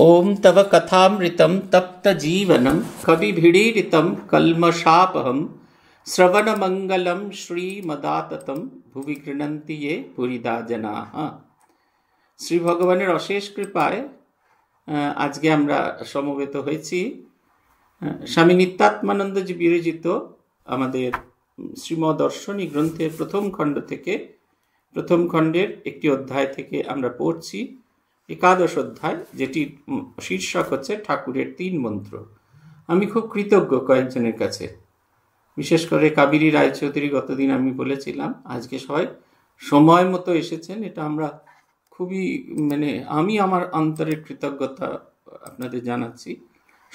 ओम तव कथामृतं तप्तजीवनं कविभिडीरितं कल्मषापहं श्रवणमङ्गलं শ্রীমদাততম ভুবি গৃণন্তি এ পুরিদা জনাহ শ্রী ভগবানের অশেষ কৃপায় আজকে আমরা সমবেত হয়েছি স্বামী নিত্যাত্মানন্দজি বিরচিত আমাদের শ্রীমদর্শনী গ্রন্থের প্রথম খণ্ড থেকে প্রথম খণ্ডের একটি অধ্যায় থেকে আমরা পড়ছি একাদশ অধ্যায় যেটি শীর্ষক হচ্ছে ঠাকুরের তিন মন্ত্র আমি খুব কৃতজ্ঞ কয়েকজনের কাছে বিশেষ করে কাবেরী রায়চৌধুরী গতদিন আমি বলেছিলাম আজকে সবাই সময় মতো এসেছেন এটা আমরা খুবই মানে আমি আমার অন্তরের কৃতজ্ঞতা আপনাদের জানাচ্ছি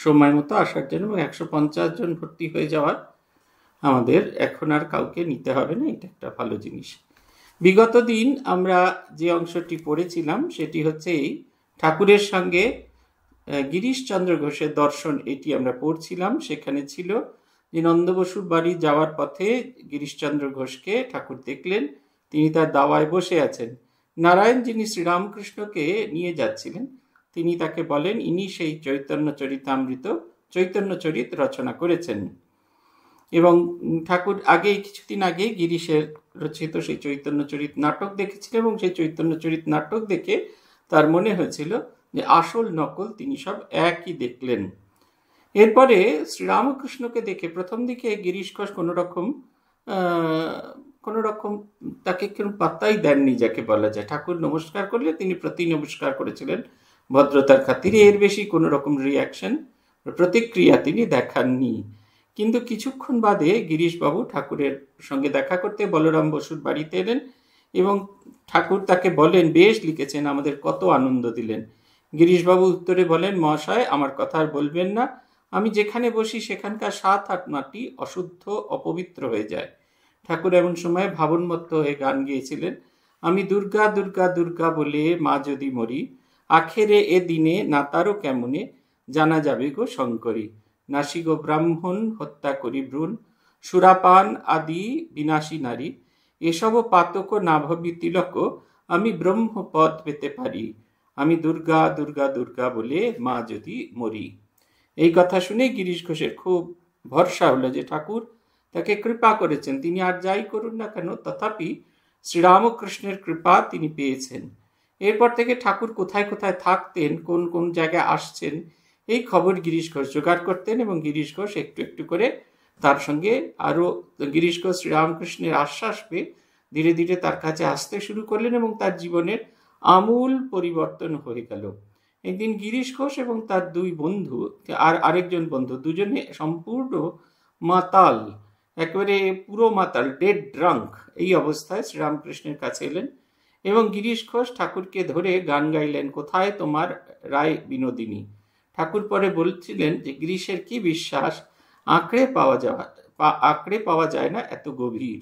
সময় মতো আসার জন্য এবং একশো পঞ্চাশ জন ভর্তি হয়ে যাওয়ার আমাদের এখন আর কাউকে নিতে হবে না এটা একটা ভালো জিনিস বিগত দিন আমরা যে অংশটি পড়েছিলাম সেটি হচ্ছে এই ঠাকুরের সঙ্গে গিরিশচন্দ্র ঘোষের দর্শন এটি আমরা পড়ছিলাম সেখানে ছিল যে নন্দবসুর বাড়ি যাওয়ার পথে গিরিশচন্দ্র ঘোষকে ঠাকুর দেখলেন তিনি তার দাওয়ায় বসে আছেন নারায়ণ যিনি শ্রীরামকৃষ্ণকে নিয়ে যাচ্ছিলেন তিনি তাকে বলেন ইনি সেই চৈতন্য চরিতামৃত চৈতন্য চরিত রচনা করেছেন এবং ঠাকুর আগে কিছুদিন আগে গিরিশের রচিত সেই চৈতন্য চরিত নাটক দেখেছিল এবং সেই চৈতন্য চরিত নাটক দেখে তার মনে হয়েছিল যে আসল নকল তিনি সব একই দেখলেন এরপরে শ্রীরামকৃষ্ণকে দেখে প্রথম দিকে গিরিশ ঘোষ কোনোরকম রকম কোনো রকম তাকে কেউ পাত্তাই দেননি যাকে বলা যায় ঠাকুর নমস্কার করলে তিনি প্রতি নমস্কার করেছিলেন ভদ্রতার খাতিরে এর বেশি কোনো রকম রিয়াকশন প্রতিক্রিয়া তিনি দেখাননি কিন্তু কিছুক্ষণ বাদে গিরিশবাবু ঠাকুরের সঙ্গে দেখা করতে বলরাম বসুর বাড়িতে এলেন এবং ঠাকুর তাকে বলেন বেশ লিখেছেন আমাদের কত আনন্দ দিলেন গিরিশবাবু উত্তরে বলেন মহাশয় আমার কথা আর বলবেন না আমি যেখানে বসি সেখানকার সাত আট মাটি অশুদ্ধ অপবিত্র হয়ে যায় ঠাকুর এমন সময় ভাবনমত্ত হয়ে গান গিয়েছিলেন আমি দুর্গা দুর্গা দুর্গা বলে মা যদি মরি আখেরে এ দিনে না তারও কেমনে জানা যাবে গো শঙ্করী নাসিগ ব্রাহ্মণ হত্যা করি ভ্রূণ সুরাপান আদি বিনাশী নারী এসব পাতক নাভবি তিলক আমি ব্রহ্মপদ পেতে পারি আমি দুর্গা দুর্গা দুর্গা বলে মা যদি মরি এই কথা শুনে গিরিশ ঘোষের খুব ভরসা হলো যে ঠাকুর তাকে কৃপা করেছেন তিনি আর যাই করুন না কেন তথাপি শ্রীরামকৃষ্ণের কৃপা তিনি পেয়েছেন এরপর থেকে ঠাকুর কোথায় কোথায় থাকতেন কোন কোন জায়গায় আসছেন এই খবর গিরিশ ঘোষ জোগাড় করতেন এবং গিরিশ ঘোষ একটু একটু করে তার সঙ্গে আরও গিরিশ ঘোষ শ্রীরামকৃষ্ণের আশ্বাস পেয়ে ধীরে ধীরে তার কাছে আসতে শুরু করলেন এবং তার জীবনের আমূল পরিবর্তন হয়ে গেল একদিন গিরিশ ঘোষ এবং তার দুই বন্ধু আর আরেকজন বন্ধু দুজনে সম্পূর্ণ মাতাল একেবারে পুরো মাতাল ডেড ড্রাঙ্ক এই অবস্থায় শ্রীরামকৃষ্ণের কাছে এলেন এবং গিরিশ ঘোষ ঠাকুরকে ধরে গান গাইলেন কোথায় তোমার রায় বিনোদিনী ঠাকুর পরে বলছিলেন যে গ্রীষের কি বিশ্বাস আঁকড়ে পাওয়া যাওয়া আঁকড়ে পাওয়া যায় না এত গভীর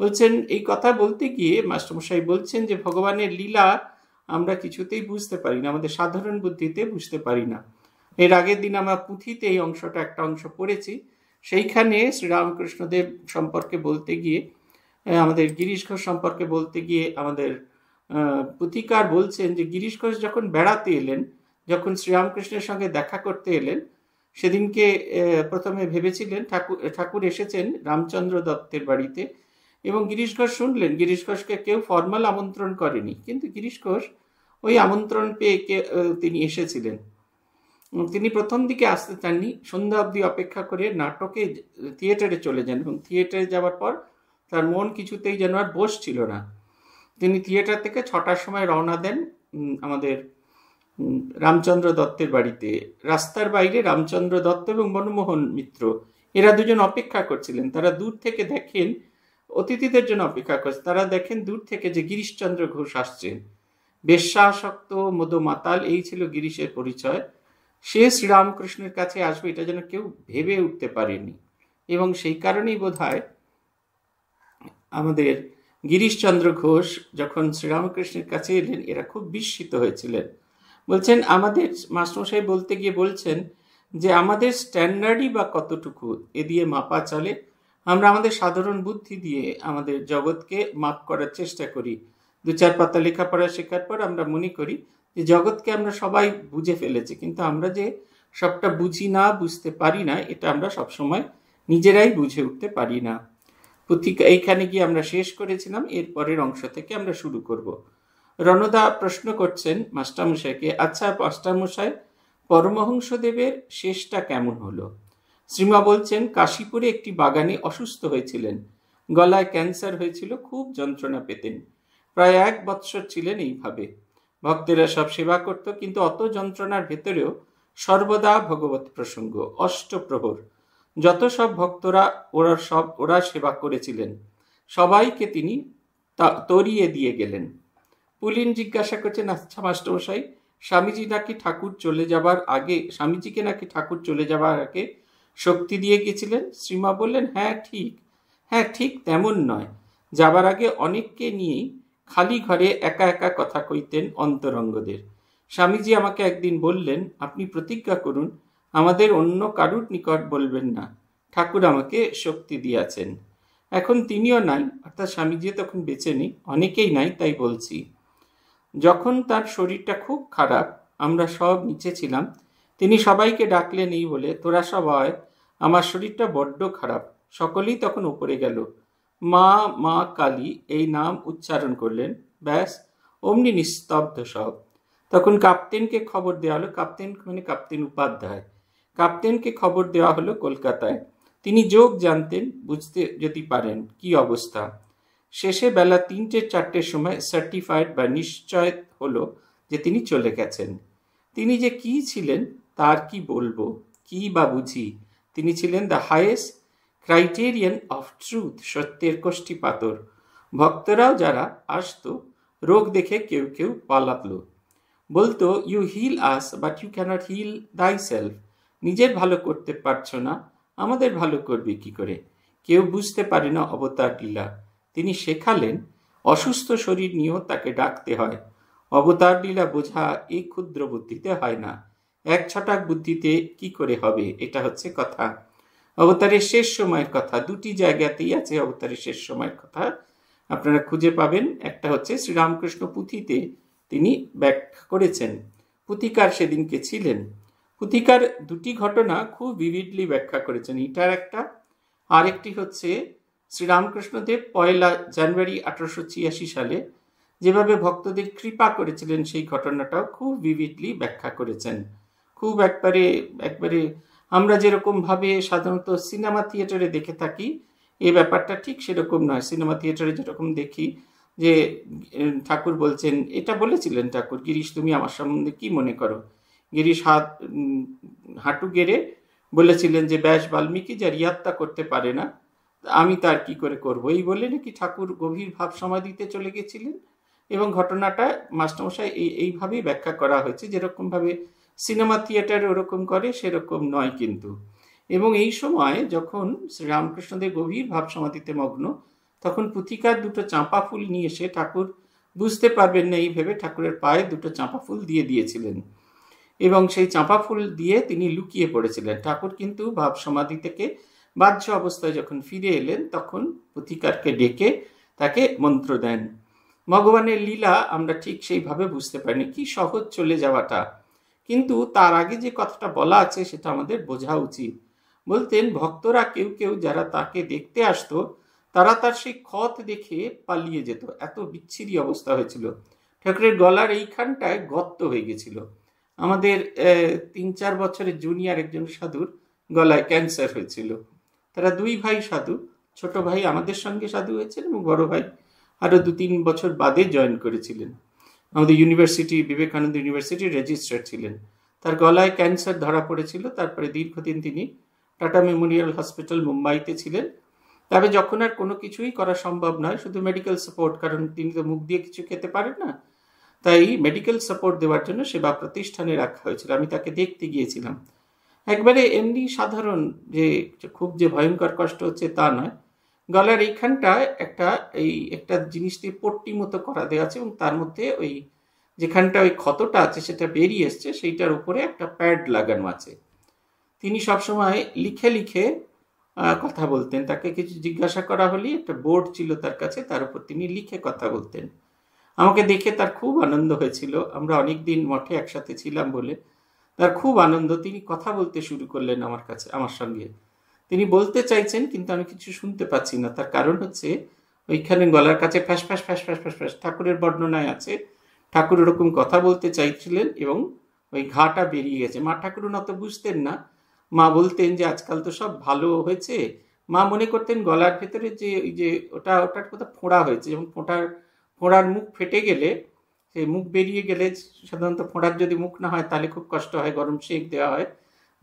বলছেন এই কথা বলতে গিয়ে মাস্টারমশাই বলছেন যে ভগবানের লীলা আমরা কিছুতেই বুঝতে পারি না আমাদের সাধারণ বুদ্ধিতে বুঝতে পারি না এর আগের দিন আমরা পুঁথিতে এই অংশটা একটা অংশ পড়েছি সেইখানে শ্রীরামকৃষ্ণদেব সম্পর্কে বলতে গিয়ে আমাদের গিরিশ ঘোষ সম্পর্কে বলতে গিয়ে আমাদের পুথিকার বলছেন যে গিরিশ ঘোষ যখন বেড়াতে এলেন যখন শ্রীরামকৃষ্ণের সঙ্গে দেখা করতে এলেন সেদিনকে প্রথমে ভেবেছিলেন ঠাকুর ঠাকুর এসেছেন রামচন্দ্র দত্তের বাড়িতে এবং গিরিশ ঘোষ শুনলেন গিরিশ ঘোষকে কেউ ফর্মাল আমন্ত্রণ করেনি কিন্তু গিরিশ ঘোষ ওই আমন্ত্রণ পেয়ে তিনি এসেছিলেন তিনি প্রথম দিকে আসতে চাননি সন্ধ্যা অবধি অপেক্ষা করে নাটকে থিয়েটারে চলে যান এবং থিয়েটারে যাওয়ার পর তার মন কিছুতেই যেন আর বসছিল না তিনি থিয়েটার থেকে ছটার সময় রওনা দেন আমাদের রামচন্দ্র দত্তের বাড়িতে রাস্তার বাইরে রামচন্দ্র দত্ত এবং মনমোহন মিত্র এরা দুজন অপেক্ষা করছিলেন তারা দূর থেকে দেখেন অতিথিদের জন্য অপেক্ষা করছে তারা দেখেন দূর থেকে যে গিরিশচন্দ্র ঘোষ আসছেন বেশ্বাসক্ত মদ মাতাল এই ছিল গিরিশের পরিচয় সে শ্রীরামকৃষ্ণের কাছে আসবে এটা যেন কেউ ভেবে উঠতে পারেনি এবং সেই কারণেই বোধ আমাদের গিরিশচন্দ্র ঘোষ যখন শ্রীরামকৃষ্ণের কাছে এলেন এরা খুব বিস্মিত হয়েছিলেন বলছেন আমাদের মাস্টারমশাই বলতে গিয়ে বলছেন যে আমাদের স্ট্যান্ডার্ডই বা কতটুকু এ দিয়ে মাপা চলে আমরা আমাদের সাধারণ বুদ্ধি দিয়ে আমাদের জগৎকে মাপ করার চেষ্টা করি দু চার পাতা লেখাপড়া শেখার পর আমরা মনে করি যে জগৎকে আমরা সবাই বুঝে ফেলেছি কিন্তু আমরা যে সবটা বুঝি না বুঝতে পারি না এটা আমরা সবসময় নিজেরাই বুঝে উঠতে পারি না পুথিকা এইখানে গিয়ে আমরা শেষ করেছিলাম এর পরের অংশ থেকে আমরা শুরু করবো রণদা প্রশ্ন করছেন মাস্টারমশাইকে আচ্ছা মাস্টারমশাই পরমহংসদেবের শেষটা কেমন হলো শ্রীমা বলছেন কাশীপুরে একটি বাগানে অসুস্থ হয়েছিলেন গলায় ক্যান্সার হয়েছিল খুব যন্ত্রণা পেতেন প্রায় এক বৎসর ছিলেন এইভাবে ভক্তেরা সব সেবা করত কিন্তু অত যন্ত্রণার ভেতরেও সর্বদা ভগবত প্রসঙ্গ অষ্টপ্রহর যত সব ভক্তরা ওরা সব ওরা সেবা করেছিলেন সবাইকে তিনি তরিয়ে দিয়ে গেলেন পুলিন জিজ্ঞাসা করছেন আচ্ছা মাস্টারমশাই স্বামীজি নাকি ঠাকুর চলে যাবার আগে স্বামীজিকে নাকি ঠাকুর চলে যাবার আগে শক্তি দিয়ে গেছিলেন শ্রীমা বললেন হ্যাঁ ঠিক হ্যাঁ ঠিক তেমন নয় যাবার আগে অনেককে নিয়েই খালি ঘরে একা একা কথা কইতেন অন্তরঙ্গদের স্বামীজি আমাকে একদিন বললেন আপনি প্রতিজ্ঞা করুন আমাদের অন্য কারুর নিকট বলবেন না ঠাকুর আমাকে শক্তি দিয়াছেন এখন তিনিও নাই অর্থাৎ স্বামীজি তখন বেঁচে নেই অনেকেই নাই তাই বলছি যখন তার শরীরটা খুব খারাপ আমরা সব নিচে ছিলাম তিনি সবাইকে ডাকলে নেই বলে তোরা সবাই আমার শরীরটা বড্ড খারাপ সকলেই তখন উপরে গেল মা মা কালী এই নাম উচ্চারণ করলেন ব্যাস অমনি নিস্তব্ধ সব তখন কাপ্তেনকে খবর দেওয়া হলো কাপ্তেন মানে কাপ্তেন উপাধ্যায় কাপ্তেনকে খবর দেওয়া হলো কলকাতায় তিনি যোগ জানতেন বুঝতে যদি পারেন কি অবস্থা শেষে বেলা তিনটে চারটের সময় সার্টিফাইড বা নিশ্চয় হলো যে তিনি চলে গেছেন তিনি যে কি ছিলেন তার কি বলবো কি বা বুঝি তিনি ছিলেন the highest criterion of truth সত্যের কষ্টি পাতর ভক্তরাও যারা আসত রোগ দেখে কেউ কেউ পালাতল বলতো you heal us but you can't heal thyself নিজের ভালো করতে পারছো না আমাদের ভালো করবে কি করে কেউ বুঝতে পারে না অবতার লীলা তিনি শেখালেন অসুস্থ শরীর নিয়েও তাকে ডাকতে হয় অবতার লীলা বোঝা এই ক্ষুদ্র বুদ্ধিতে হয় না এক ছটাক বুদ্ধিতে কি করে হবে এটা হচ্ছে কথা অবতারের শেষ সময়ের কথা দুটি জায়গাতেই আছে অবতারের শেষ সময়ের কথা আপনারা খুঁজে পাবেন একটা হচ্ছে শ্রীরামকৃষ্ণ পুঁথিতে তিনি ব্যাখ্যা করেছেন পুথিকার সেদিনকে ছিলেন পুথিকার দুটি ঘটনা খুব বিভিডলি ব্যাখ্যা করেছেন এটার একটা আরেকটি হচ্ছে শ্রীরামকৃষ্ণদেব পয়লা জানুয়ারি আঠারোশো ছিয়াশি সালে যেভাবে ভক্তদের কৃপা করেছিলেন সেই ঘটনাটাও খুব বিভিডলি ব্যাখ্যা করেছেন খুব একবারে একবারে আমরা যেরকমভাবে সাধারণত সিনেমা থিয়েটারে দেখে থাকি এ ব্যাপারটা ঠিক সেরকম নয় সিনেমা থিয়েটারে যেরকম দেখি যে ঠাকুর বলছেন এটা বলেছিলেন ঠাকুর গিরিশ তুমি আমার সম্বন্ধে কি মনে করো গিরিশ হাত হাঁটু গেড়ে বলেছিলেন যে ব্যাস বাল্মীকি যা ইয়াত্তা করতে পারে না আমি তার কি করে করব এই বলে নাকি ঠাকুর গভীর ভাব সমাধিতে চলে গেছিলেন এবং ঘটনাটা মাস্টারমশাই এই এইভাবেই ব্যাখ্যা করা হয়েছে যেরকমভাবে সিনেমা থিয়েটারে ওরকম করে সেরকম নয় কিন্তু এবং এই সময় যখন শ্রীরামকৃষ্ণদের গভীর ভাব সমাধিতে মগ্ন তখন পুথিকার দুটো চাঁপা ফুল নিয়ে এসে ঠাকুর বুঝতে পারবেন না এই ভেবে ঠাকুরের পায়ে দুটো চাঁপা ফুল দিয়ে দিয়েছিলেন এবং সেই চাঁপা ফুল দিয়ে তিনি লুকিয়ে পড়েছিলেন ঠাকুর কিন্তু ভাব সমাধি থেকে বাহ্য অবস্থায় যখন ফিরে এলেন তখন পথিকারকে ডেকে তাকে মন্ত্র দেন ভগবানের লীলা আমরা ঠিক সেইভাবে বুঝতে পারিনি কি সহজ চলে যাওয়াটা কিন্তু তার আগে যে কথাটা বলা আছে সেটা আমাদের বোঝা উচিত বলতেন ভক্তরা কেউ কেউ যারা তাকে দেখতে আসতো তারা তার সেই ক্ষত দেখে পালিয়ে যেত এত বিচ্ছিরি অবস্থা হয়েছিল ঠাকুরের গলার এইখানটায় গত্ত হয়ে গেছিল আমাদের তিন চার বছরের জুনিয়র একজন সাধুর গলায় ক্যান্সার হয়েছিল তারা দুই ভাই সাধু ছোট ভাই আমাদের সঙ্গে সাধু হয়েছেন এবং বড় ভাই আরও দু তিন বছর বাদে জয়েন করেছিলেন আমাদের ইউনিভার্সিটি বিবেকানন্দ ইউনিভার্সিটির রেজিস্ট্রার ছিলেন তার গলায় ক্যান্সার ধরা পড়েছিল তারপরে দীর্ঘদিন তিনি টাটা মেমোরিয়াল হসপিটাল মুম্বাইতে ছিলেন তবে যখন আর কোনো কিছুই করা সম্ভব নয় শুধু মেডিকেল সাপোর্ট কারণ তিনি তো মুখ দিয়ে কিছু খেতে পারেন না তাই মেডিকেল সাপোর্ট দেওয়ার জন্য সেবা প্রতিষ্ঠানে রাখা হয়েছিল আমি তাকে দেখতে গিয়েছিলাম একবারে এমনি সাধারণ যে খুব যে ভয়ঙ্কর কষ্ট হচ্ছে তা নয় গলার এইখানটা একটা এই একটা জিনিস দিয়ে পট্টি মতো করা দেওয়া আছে এবং তার মধ্যে ওই যেখানটা ওই ক্ষতটা আছে সেটা বেরিয়ে এসছে সেইটার উপরে একটা প্যাড লাগানো আছে তিনি সবসময় লিখে লিখে কথা বলতেন তাকে কিছু জিজ্ঞাসা করা হলেই একটা বোর্ড ছিল তার কাছে তার উপর তিনি লিখে কথা বলতেন আমাকে দেখে তার খুব আনন্দ হয়েছিল আমরা অনেক দিন মঠে একসাথে ছিলাম বলে তার খুব আনন্দ তিনি কথা বলতে শুরু করলেন আমার কাছে আমার সঙ্গে তিনি বলতে চাইছেন কিন্তু আমি কিছু শুনতে পাচ্ছি না তার কারণ হচ্ছে ওইখানে গলার কাছে ফ্যাস ফ্যাস ফ্যাস ফ্যাস ফ্যাস ফ্যাস ঠাকুরের বর্ণনায় আছে ঠাকুর ওরকম কথা বলতে চাইছিলেন এবং ওই ঘাটা বেরিয়ে গেছে মা ঠাকুরন অত বুঝতেন না মা বলতেন যে আজকাল তো সব ভালো হয়েছে মা মনে করতেন গলার ভেতরে যে ওই যে ওটা ওটার কোথাও ফোঁড়া হয়েছে যেমন ফোঁটার ফোঁড়ার মুখ ফেটে গেলে এই মুখ বেরিয়ে গেলে সাধারণত ফোঁড়ার যদি মুখ না হয় তাহলে খুব কষ্ট হয় গরম শেক দেওয়া হয়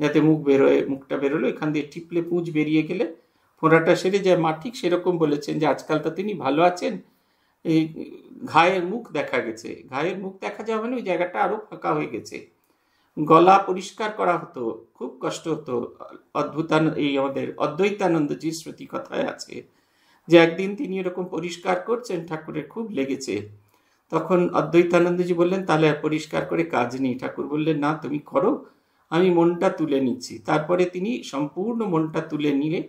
যাতে মুখ বেরোয় মুখটা বেরোলো এখান দিয়ে টিপলে পুঁজ বেরিয়ে গেলে ফোঁড়াটা সেরে যায় মা ঠিক সেরকম বলেছেন যে আজকাল তো তিনি ভালো আছেন এই ঘায়ের মুখ দেখা গেছে ঘায়ের মুখ দেখা যাওয়া মানে ওই জায়গাটা আরও ফাঁকা হয়ে গেছে গলা পরিষ্কার করা হতো খুব কষ্ট হতো অদ্ভুতান এই আমাদের যে স্মৃতি কথায় আছে যে একদিন তিনি এরকম পরিষ্কার করছেন ঠাকুরের খুব লেগেছে তখন অদ্বৈতানন্দজি বললেন তাহলে আর পরিষ্কার করে কাজ নেই ঠাকুর বললেন না তুমি করো আমি মনটা তুলে নিচ্ছি তারপরে তিনি সম্পূর্ণ মনটা তুলে নিয়ে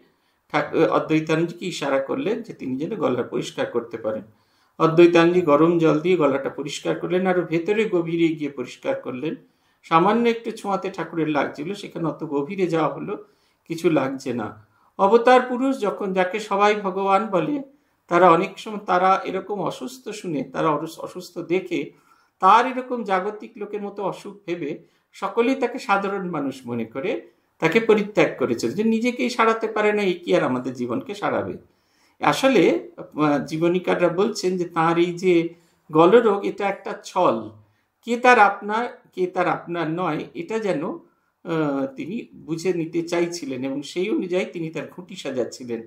অদ্বৈতানন্দজিকে ইশারা করলেন যে তিনি যেন গলা পরিষ্কার করতে পারেন অদ্বৈতানজি গরম জল দিয়ে গলাটা পরিষ্কার করলেন আরও ভেতরে গভীরে গিয়ে পরিষ্কার করলেন সামান্য একটু ছোঁয়াতে ঠাকুরের লাগছিল সেখানে অত গভীরে যাওয়া হলো কিছু লাগছে না অবতার পুরুষ যখন যাকে সবাই ভগবান বলে তারা অনেক সময় তারা এরকম অসুস্থ শুনে তারা অসুস্থ দেখে তার এরকম জাগতিক লোকের মতো অসুখ ভেবে সকলেই তাকে সাধারণ মানুষ মনে করে তাকে পরিত্যাগ করেছে যে নিজেকেই সারাতে পারে না এই কি আর আমাদের জীবনকে সারাবে আসলে জীবনীকাররা বলছেন যে তার এই যে গলরোগ এটা একটা ছল কে তার আপনার কে তার আপনার নয় এটা যেন তিনি বুঝে নিতে চাইছিলেন এবং সেই অনুযায়ী তিনি তার খুঁটি সাজাচ্ছিলেন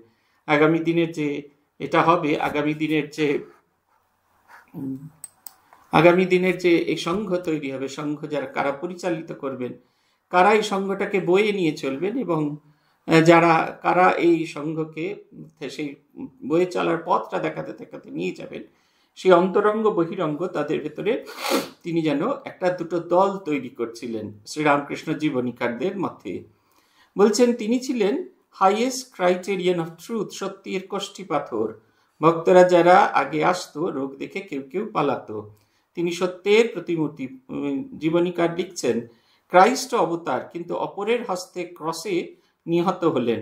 আগামী দিনের যে এটা হবে আগামী দিনের যে আগামী দিনের যে এই সংঘ তৈরি হবে সংঘ যারা কারা পরিচালিত করবেন কারা এই সংঘটাকে বয়ে নিয়ে চলবেন এবং যারা কারা এই সংঘকে সেই বয়ে চলার পথটা দেখাতে দেখাতে নিয়ে যাবেন সেই অন্তরঙ্গ বহিরঙ্গ তাদের ভেতরে তিনি যেন একটা দুটো দল তৈরি করছিলেন শ্রীরামকৃষ্ণ জীবনীকারদের মধ্যে বলছেন তিনি ছিলেন হাইয়েস্ট ক্রাইটেরিয়ান অফ ট্রুথ সত্যির কষ্টি পাথর ভক্তরা যারা আগে আসত রোগ দেখে কেউ কেউ পালাতো তিনি সত্যের প্রতিমূর্তি জীবনীকার লিখছেন ক্রাইস্ট অবতার কিন্তু অপরের হস্তে ক্রসে নিহত হলেন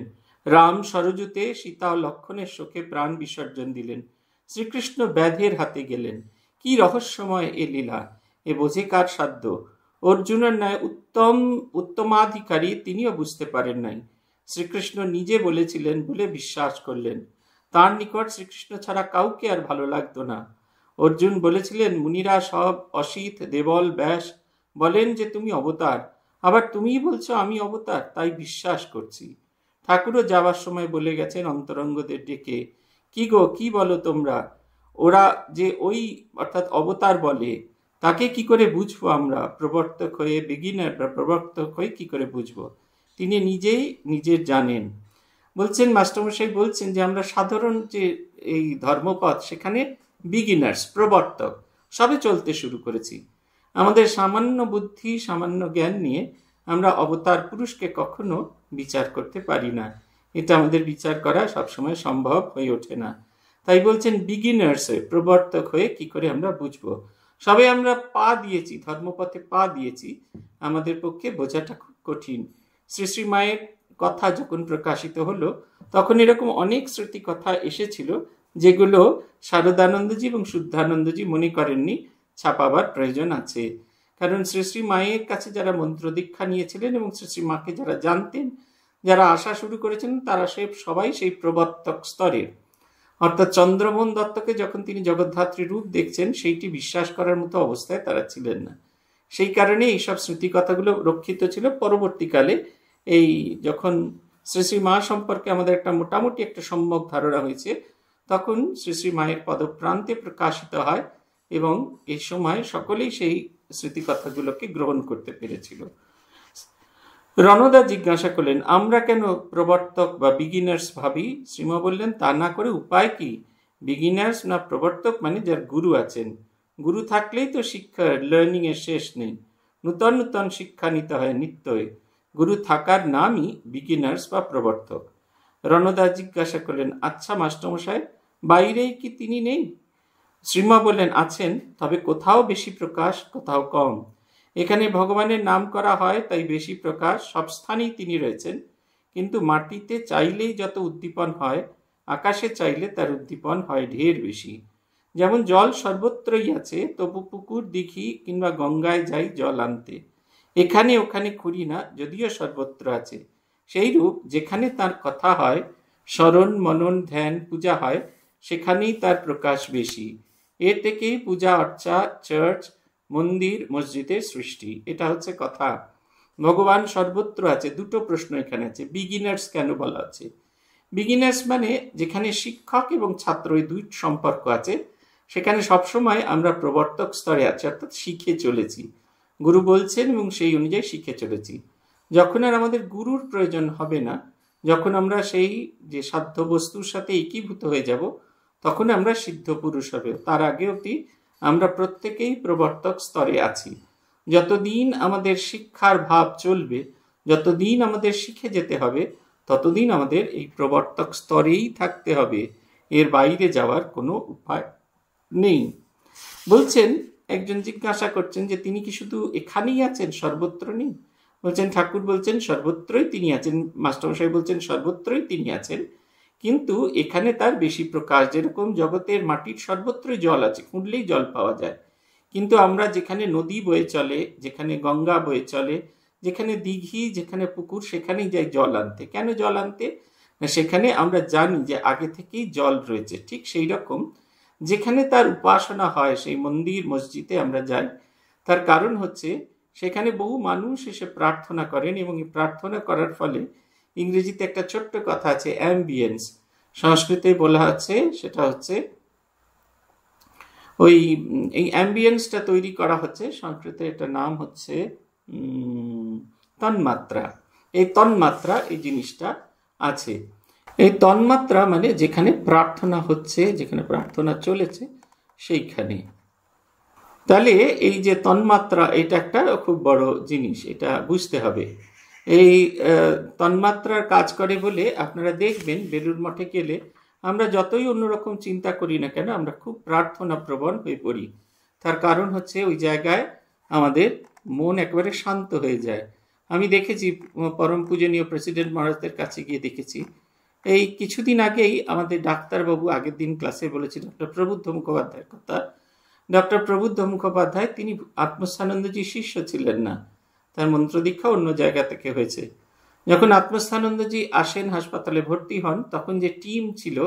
রাম সরজুতে সীতা ও লক্ষণের শোকে প্রাণ বিসর্জন দিলেন শ্রীকৃষ্ণ ব্যাধের হাতে গেলেন কি রহস্যময় এ লীলা এ বোঝে কার সাধ্য অর্জুনের ন্যায় উত্তম উত্তমাধিকারী তিনিও বুঝতে পারেন নাই শ্রীকৃষ্ণ নিজে বলেছিলেন বলে বিশ্বাস করলেন তার নিকট শ্রীকৃষ্ণ ছাড়া কাউকে আর ভালো লাগতো না অর্জুন বলেছিলেন মুনিরা সব অসিত দেবল ব্যাস বলেন যে তুমি অবতার আবার তুমিই বলছো আমি অবতার তাই বিশ্বাস করছি ঠাকুরও যাওয়ার সময় বলে গেছেন অন্তরঙ্গদের ডেকে কি গো কি বলো তোমরা ওরা যে ওই অর্থাৎ অবতার বলে তাকে কি করে বুঝবো আমরা প্রবর্তক হয়ে বিগিনাররা প্রবর্তক হয়ে কি করে বুঝবো তিনি নিজেই নিজে জানেন বলছেন মাস্টারমশাই বলছেন যে আমরা সাধারণ যে এই ধর্মপথ সেখানে বিগিনার্স প্রবর্তক সবে চলতে শুরু করেছি আমাদের সামান্য বুদ্ধি সামান্য জ্ঞান নিয়ে আমরা অবতার পুরুষকে কখনো বিচার করতে পারি না এটা আমাদের বিচার করা সবসময় সম্ভব হয়ে ওঠে না তাই বলছেন বিগিনার্স হয়ে প্রবর্তক হয়ে কি করে আমরা বুঝবো সবে আমরা পা দিয়েছি ধর্মপথে পা দিয়েছি আমাদের পক্ষে বোঝাটা খুব কঠিন শ্রী শ্রী মায়ের কথা যখন প্রকাশিত হলো তখন এরকম অনেক শ্রুতি কথা এসেছিল যেগুলো শারদানন্দজি এবং শুদ্ধানন্দজি মনে করেননি ছাপাবার প্রয়োজন আছে কারণ শ্রী শ্রী মায়ের কাছে যারা মন্ত্র দীক্ষা নিয়েছিলেন এবং শ্রী শ্রী মাকে যারা জানতেন যারা আসা শুরু করেছেন তারা সে সবাই সেই প্রবর্তক স্তরের অর্থাৎ চন্দ্রমোহন দত্তকে যখন তিনি জগদ্ধাত্রী রূপ দেখছেন সেইটি বিশ্বাস করার মতো অবস্থায় তারা ছিলেন না সেই কারণে এইসব স্মৃতিকথাগুলো রক্ষিত ছিল পরবর্তীকালে এই যখন শ্রী শ্রী মা সম্পর্কে আমাদের একটা মোটামুটি একটা সম্যক ধারণা হয়েছে তখন শ্রী শ্রী মায়ের পদপ্রান্তে প্রকাশিত হয় এবং এই সময় সকলেই সেই স্মৃতিকথাগুলোকে গ্রহণ করতে পেরেছিল রণদা জিজ্ঞাসা করলেন আমরা কেন প্রবর্তক বা বিগিনার্স ভাবি শ্রীমা বললেন তা না করে উপায় কি বিগিনার্স না প্রবর্তক মানে যার গুরু আছেন গুরু থাকলেই তো শিক্ষা লার্নিংয়ের শেষ নেই নূতন নূতন শিক্ষা নিতে হয় নিত্যই গুরু থাকার নামই বিগিনার্স বা প্রবর্তক রণদা জিজ্ঞাসা করলেন আচ্ছা মাস্টমশাই বাইরেই কি তিনি নেই শ্রীমা বললেন আছেন তবে কোথাও বেশি প্রকাশ কোথাও কম এখানে ভগবানের নাম করা হয় তাই বেশি প্রকাশ সব স্থানেই তিনি রয়েছেন কিন্তু মাটিতে চাইলেই যত উদ্দীপন হয় আকাশে চাইলে তার উদ্দীপন হয় ঢের বেশি যেমন জল সর্বত্রই আছে তবু পুকুর দিঘি কিংবা গঙ্গায় যাই জল আনতে এখানে ওখানে খুঁড়ি না যদিও সর্বত্র আছে সেই রূপ যেখানে তার কথা হয় স্মরণ মনন ধ্যান পূজা হয় সেখানেই তার প্রকাশ বেশি এ থেকেই পূজা অর্চা চার্চ মন্দির মসজিদের সৃষ্টি এটা হচ্ছে কথা ভগবান সর্বত্র আছে দুটো প্রশ্ন এখানে আছে বিগিনার্স কেন বলা আছে বিগিনার্স মানে যেখানে শিক্ষক এবং ছাত্র এই দুই সম্পর্ক আছে সেখানে সবসময় আমরা প্রবর্তক স্তরে আছি অর্থাৎ শিখে চলেছি গুরু বলছেন এবং সেই অনুযায়ী শিখে চলেছি যখন আর আমাদের গুরুর প্রয়োজন হবে না যখন আমরা সেই যে সাধ্য বস্তুর সাথে একীভূত হয়ে যাব তখন আমরা সিদ্ধ পুরুষ হবে তার আগে অবধি আমরা প্রত্যেকেই প্রবর্তক স্তরে আছি যতদিন আমাদের শিক্ষার ভাব চলবে যতদিন আমাদের শিখে যেতে হবে ততদিন আমাদের এই প্রবর্তক স্তরেই থাকতে হবে এর বাইরে যাওয়ার কোনো উপায় নেই বলছেন একজন জিজ্ঞাসা করছেন যে তিনি কি শুধু এখানেই আছেন সর্বত্র নেই বলছেন ঠাকুর বলছেন সর্বত্রই তিনি আছেন মাস্টারমশাই বলছেন সর্বত্রই তিনি আছেন কিন্তু এখানে তার বেশি প্রকাশ যেরকম জগতের মাটির সর্বত্রই জল আছে খুঁড়লেই জল পাওয়া যায় কিন্তু আমরা যেখানে নদী বয়ে চলে যেখানে গঙ্গা বয়ে চলে যেখানে দিঘি যেখানে পুকুর সেখানেই যাই জল আনতে কেন জল আনতে সেখানে আমরা জানি যে আগে থেকেই জল রয়েছে ঠিক সেই রকম যেখানে তার উপাসনা হয় সেই মন্দির মসজিদে আমরা যাই তার কারণ হচ্ছে সেখানে বহু মানুষ এসে প্রার্থনা করেন এবং এই প্রার্থনা করার ফলে ইংরেজিতে একটা ছোট্ট কথা আছে অ্যাম্বিয়েন্স সংস্কৃতে বলা হচ্ছে সেটা হচ্ছে ওই এই অ্যাম্বিয়েন্সটা তৈরি করা হচ্ছে সংস্কৃতে এটা নাম হচ্ছে তন্মাত্রা এই তন্মাত্রা এই জিনিসটা আছে এই তন্মাত্রা মানে যেখানে প্রার্থনা হচ্ছে যেখানে প্রার্থনা চলেছে সেইখানে তাহলে এই যে তন্মাত্রা এটা একটা খুব বড় জিনিস এটা বুঝতে হবে এই তন্মাত্রার কাজ করে বলে আপনারা দেখবেন বেলুর মঠে গেলে আমরা যতই অন্যরকম চিন্তা করি না কেন আমরা খুব প্রার্থনা প্রবণ হয়ে পড়ি তার কারণ হচ্ছে ওই জায়গায় আমাদের মন একেবারে শান্ত হয়ে যায় আমি দেখেছি পরম পূজনীয় প্রেসিডেন্ট মহারাজদের কাছে গিয়ে দেখেছি এই কিছুদিন আগেই আমাদের ডাক্তারবাবু আগের দিন ক্লাসে বলেছি ডক্টর প্রবুদ্ধ মুখোপাধ্যায়ের কথা ডক্টর প্রবুদ্ধ মুখোপাধ্যায় তিনি আত্মস্থানন্দজির শিষ্য ছিলেন না তার মন্ত্রদীক্ষা অন্য জায়গা থেকে হয়েছে যখন আত্মস্থানন্দজি আসেন হাসপাতালে ভর্তি হন তখন যে টিম ছিল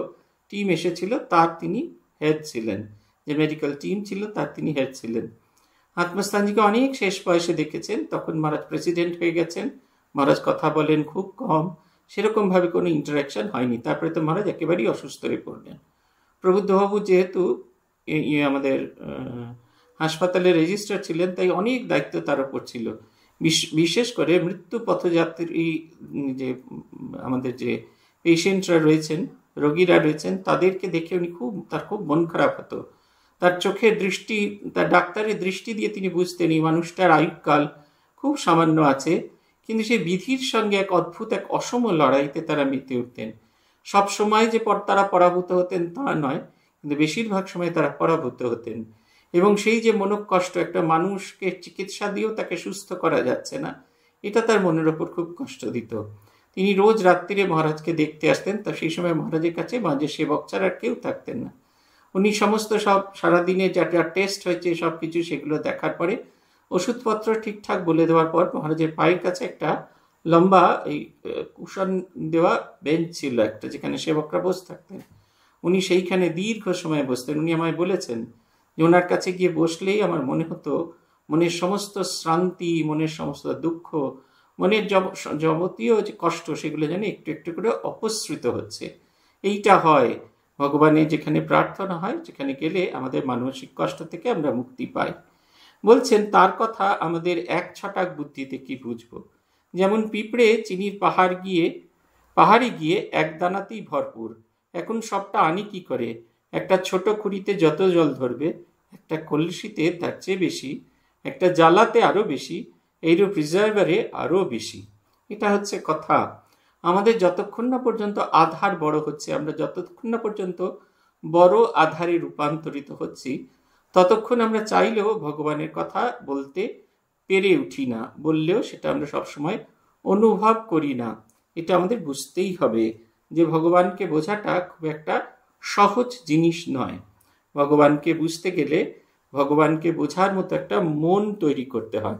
টিম এসেছিল তার তিনি হেড ছিলেন যে মেডিকেল টিম ছিল তার তিনি হেড ছিলেন আত্মস্থানজিকে অনেক শেষ বয়সে দেখেছেন তখন মহারাজ প্রেসিডেন্ট হয়ে গেছেন মহারাজ কথা বলেন খুব কম সেরকমভাবে কোনো ইন্টারাকশান হয়নি তারপরে তো মহারাজ একেবারেই অসুস্থ হয়ে পড়লেন প্রবুদ্ধবাবু যেহেতু আমাদের হাসপাতালে রেজিস্ট্রার ছিলেন তাই অনেক দায়িত্ব তার ওপর ছিল বিশেষ করে মৃত্যু পথযাত্রী যে আমাদের যে পেশেন্টরা রয়েছেন রোগীরা রয়েছেন তাদেরকে দেখে উনি খুব তার খুব মন খারাপ হতো তার চোখের দৃষ্টি তার ডাক্তারের দৃষ্টি দিয়ে তিনি বুঝতেন এই মানুষটার আয়ুকাল খুব সামান্য আছে কিন্তু সেই বিধির সঙ্গে এক অদ্ভুত এক অসম লড়াইতে তারা মেতে উঠতেন সবসময় যে পর তারা পরাভূত হতেন তা নয় কিন্তু বেশিরভাগ সময় তারা পরাভূত হতেন এবং সেই যে মনোকষ্ট একটা মানুষকে চিকিৎসা দিয়েও তাকে সুস্থ করা যাচ্ছে না এটা তার মনের ওপর খুব কষ্ট দিত তিনি রোজ রাত্রিরে মহারাজকে দেখতে আসতেন তা সেই সময় মহারাজের কাছে মাঝে সেবক ছাড়া কেউ থাকতেন না উনি সমস্ত সব সারাদিনে যা যা টেস্ট হয়েছে সব কিছু সেগুলো দেখার পরে ওষুধপত্র ঠিকঠাক বলে দেওয়ার পর মহারাজের পায়ের কাছে একটা লম্বা এই কুশন দেওয়া বেঞ্চ ছিল একটা যেখানে সেবকরা বসে থাকতেন উনি সেইখানে দীর্ঘ সময় বসতেন উনি আমায় বলেছেন যে ওনার কাছে গিয়ে বসলেই আমার মনে হতো মনের সমস্ত শ্রান্তি মনের সমস্ত দুঃখ মনের যাবতীয় যে কষ্ট সেগুলো যেন একটু একটু করে অপসৃত হচ্ছে এইটা হয় ভগবানের যেখানে প্রার্থনা হয় যেখানে গেলে আমাদের মানসিক কষ্ট থেকে আমরা মুক্তি পাই বলছেন তার কথা আমাদের এক ছটাক বুদ্ধিতে কি বুঝব যেমন পিঁপড়ে চিনির পাহাড় গিয়ে পাহাড়ে গিয়ে এক দানাতেই ভরপুর এখন সবটা আনি কি করে একটা ছোট খুঁড়িতে যত জল ধরবে একটা কলসিতে তার চেয়ে বেশি একটা জ্বালাতে আরও বেশি এইরূপ রিজার্ভারে আরও বেশি এটা হচ্ছে কথা আমাদের যতক্ষণ না পর্যন্ত আধার বড় হচ্ছে আমরা যতক্ষণ না পর্যন্ত বড় আধারে রূপান্তরিত হচ্ছি ততক্ষণ আমরা চাইলেও ভগবানের কথা বলতে পেরে উঠি না বললেও সেটা আমরা সবসময় অনুভব করি না এটা আমাদের বুঝতেই হবে যে ভগবানকে বোঝাটা খুব একটা সহজ জিনিস নয় ভগবানকে বুঝতে গেলে ভগবানকে বোঝার মতো একটা মন তৈরি করতে হয়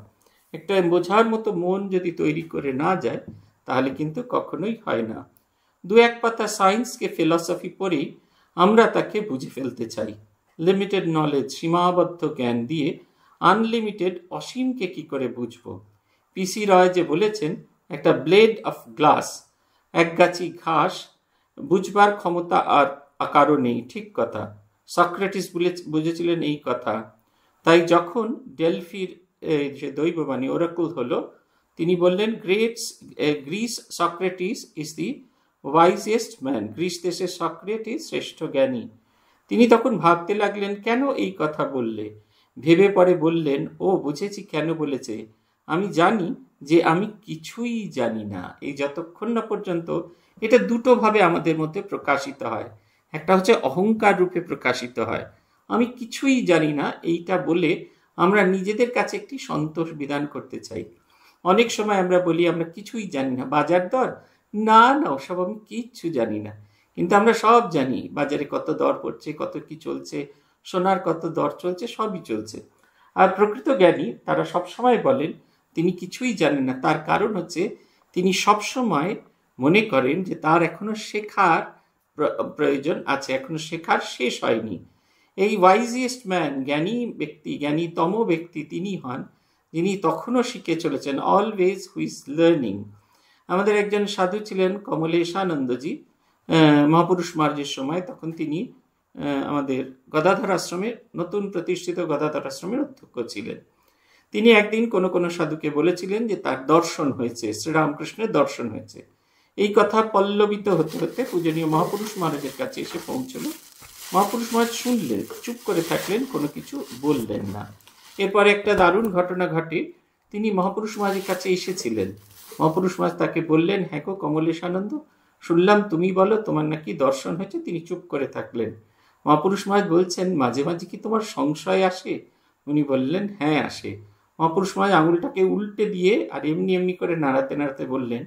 একটা বোঝার মতো মন যদি তৈরি করে না যায় তাহলে কিন্তু কখনোই হয় না দু এক পাতা সায়েন্সকে ফিলসফি পড়েই আমরা তাকে বুঝে ফেলতে চাই লিমিটেড নলেজ সীমাবদ্ধ জ্ঞান দিয়ে আনলিমিটেড অসীমকে কি করে বুঝব পিসি রয় যে বলেছেন একটা ব্লেড অফ গ্লাস একগাছি ঘাস বুঝবার ক্ষমতা আর আকারও নেই ঠিক কথা সক্রেটিস বুঝেছিলেন এই কথা তাই যখন ডেলফির যে দৈববাণী ওরাকুল হল তিনি বললেন গ্রেটস Greece Socrates is the wisest man Greece দেশের সক্রেটিস শ্রেষ্ঠ জ্ঞানী তিনি তখন ভাবতে লাগলেন কেন এই কথা বললে ভেবে পরে বললেন ও বুঝেছি কেন বলেছে আমি জানি যে আমি কিছুই জানি না এই যতক্ষণ না পর্যন্ত এটা দুটোভাবে আমাদের মধ্যে প্রকাশিত হয় একটা হচ্ছে অহংকার রূপে প্রকাশিত হয় আমি কিছুই জানি না এইটা বলে আমরা নিজেদের কাছে একটি সন্তোষ বিধান করতে চাই অনেক সময় আমরা বলি আমরা কিছুই জানি না বাজার দর না না ওসব আমি কিচ্ছু জানি না কিন্তু আমরা সব জানি বাজারে কত দর পড়ছে কত কি চলছে সোনার কত দর চলছে সবই চলছে আর প্রকৃত জ্ঞানী তারা সবসময় বলেন তিনি কিছুই জানেন না তার কারণ হচ্ছে তিনি সবসময় মনে করেন যে তার এখনো শেখার প্রয়োজন আছে এখনো শেখার শেষ হয়নি এই ওয়াইজিয়েস্ট ম্যান জ্ঞানী ব্যক্তি জ্ঞানীতম ব্যক্তি তিনি হন যিনি তখনও শিখে চলেছেন অলওয়েজ হুইজ লার্নিং আমাদের একজন সাধু ছিলেন কমলেশানন্দজি মহাপুরুষ মার্জের সময় তখন তিনি আমাদের গদাধর আশ্রমের নতুন প্রতিষ্ঠিত গদাধর আশ্রমের অধ্যক্ষ ছিলেন তিনি একদিন কোনো কোনো সাধুকে বলেছিলেন যে তার দর্শন হয়েছে শ্রীরামকৃষ্ণের দর্শন হয়েছে এই কথা পল্লবিত হতে হতে পূজনীয় মহাপুরুষ মহারাজের কাছে এসে পৌঁছল মহাপুরুষ মহারাজ শুনলেন চুপ করে থাকলেন কোনো কিছু বললেন না এরপরে একটা দারুণ ঘটনা ঘটে তিনি মহাপুরুষ মহারাজের কাছে এসেছিলেন মহাপুরুষ মহারাজ তাকে বললেন হ্যাঁ কো কমলেশ আনন্দ শুনলাম তুমি বলো তোমার নাকি দর্শন হয়েছে তিনি চুপ করে থাকলেন মহাপুরুষ মহাজ বলছেন মাঝে মাঝে কি তোমার সংশয় আসে উনি বললেন হ্যাঁ আসে মহাপুরুষ মহাজ আঙুলটাকে উল্টে দিয়ে আর এমনি এমনি করে নাড়াতে নাড়াতে বললেন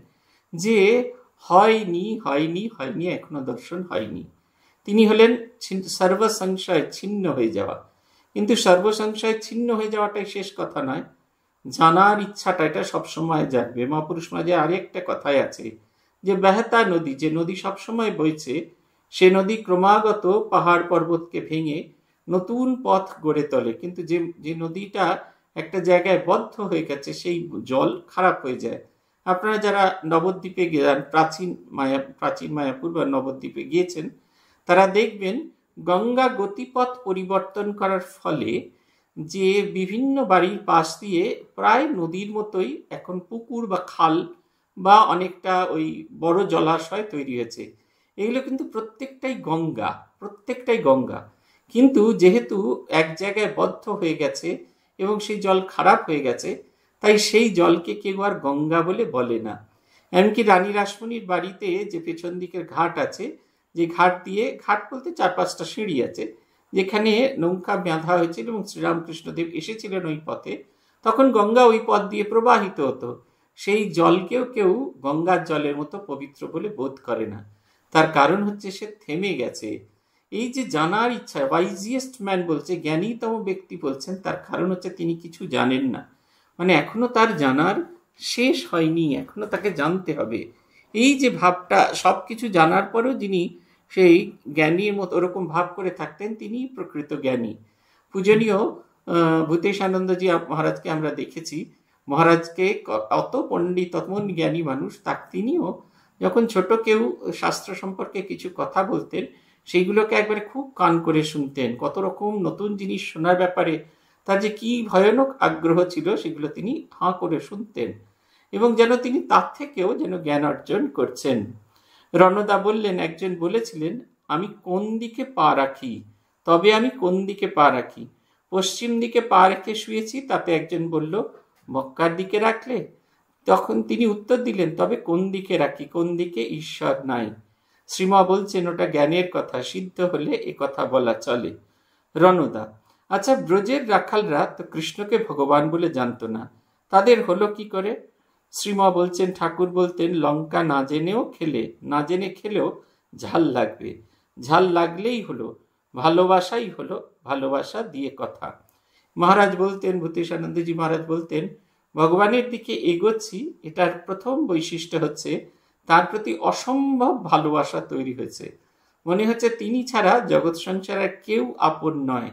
যে হয়নি হয়নি হয়নি এখনো দর্শন হয়নি তিনি হলেন সর্বসংশয় ছিন্ন হয়ে যাওয়া কিন্তু সর্বসংশয় ছিন্ন হয়ে যাওয়াটাই শেষ কথা নয় জানার ইচ্ছাটা এটা সবসময় জানবে মহাপুরুষ মাঝে আরেকটা কথাই আছে যে বেহতা নদী যে নদী সবসময় বইছে সে নদী ক্রমাগত পাহাড় পর্বতকে ভেঙে নতুন পথ গড়ে তোলে কিন্তু যে যে নদীটা একটা জায়গায় বদ্ধ হয়ে গেছে সেই জল খারাপ হয়ে যায় আপনারা যারা নবদ্বীপে যান প্রাচীন মায়া প্রাচীন মায়াপুর বা নবদ্বীপে গিয়েছেন তারা দেখবেন গঙ্গা গতিপথ পরিবর্তন করার ফলে যে বিভিন্ন বাড়ির পাশ দিয়ে প্রায় নদীর মতোই এখন পুকুর বা খাল বা অনেকটা ওই বড় জলাশয় তৈরি হয়েছে এগুলো কিন্তু প্রত্যেকটাই গঙ্গা প্রত্যেকটাই গঙ্গা কিন্তু যেহেতু এক জায়গায় বদ্ধ হয়ে গেছে এবং সেই জল খারাপ হয়ে গেছে তাই সেই জলকে কেউ আর গঙ্গা বলে বলে না এমনকি রানী রাসমণির বাড়িতে যে পেছন দিকের ঘাট আছে যে ঘাট দিয়ে ঘাট বলতে চার পাঁচটা সিঁড়ি আছে যেখানে নৌকা বেঁধা হয়েছিল এবং শ্রীরামকৃষ্ণদেব এসেছিলেন ওই পথে তখন গঙ্গা ওই পথ দিয়ে প্রবাহিত হতো সেই জলকেও কেউ গঙ্গার জলের মতো পবিত্র বলে বোধ করে না তার কারণ হচ্ছে সে থেমে গেছে এই যে জানার ইচ্ছা ওয়াইজিয়েস্ট ম্যান বলছে জ্ঞানীতম ব্যক্তি বলছেন তার কারণ হচ্ছে তিনি কিছু জানেন না মানে এখনো তার জানার শেষ হয়নি এখনো তাকে জানতে হবে এই যে ভাবটা সব কিছু জানার পরেও যিনি সেই জ্ঞানীর মতো ওরকম ভাব করে থাকতেন তিনি প্রকৃত জ্ঞানী পূজনীয় ভূতেশ আনন্দজি মহারাজকে আমরা দেখেছি মহারাজকে অত পণ্ডিত অত জ্ঞানী মানুষ তা তিনিও যখন ছোট কেউ শাস্ত্র সম্পর্কে কিছু কথা বলতেন সেইগুলোকে একবারে খুব কান করে শুনতেন কত রকম নতুন জিনিস শোনার ব্যাপারে তার যে কি ভয়ানক আগ্রহ ছিল সেগুলো তিনি হাঁ করে শুনতেন এবং যেন তিনি তার থেকেও যেন জ্ঞান অর্জন করছেন রণদা বললেন একজন বলেছিলেন আমি কোন দিকে পা রাখি তবে আমি কোন দিকে পা রাখি পশ্চিম দিকে পা রেখে শুয়েছি তাতে একজন বলল মক্কার দিকে রাখলে তখন তিনি উত্তর দিলেন তবে কোন দিকে রাখি কোন দিকে ঈশ্বর নাই শ্রীমা বলছেন ওটা জ্ঞানের কথা সিদ্ধ হলে এ কথা বলা চলে রণদা আচ্ছা ব্রজের রাখালরা তো কৃষ্ণকে ভগবান বলে জানতো না তাদের হলো কি করে শ্রীমা বলছেন ঠাকুর বলতেন লঙ্কা না জেনেও খেলে না জেনে খেলেও ঝাল লাগবে ঝাল লাগলেই হলো ভালোবাসাই হলো ভালোবাসা দিয়ে কথা মহারাজ বলতেন ভূতেশ আনন্দজি মহারাজ বলতেন ভগবানের দিকে এগোচ্ছি এটার প্রথম বৈশিষ্ট্য হচ্ছে তার প্রতি অসম্ভব ভালোবাসা তৈরি হয়েছে মনে হচ্ছে তিনি ছাড়া জগৎ সংসারে কেউ আপন নয়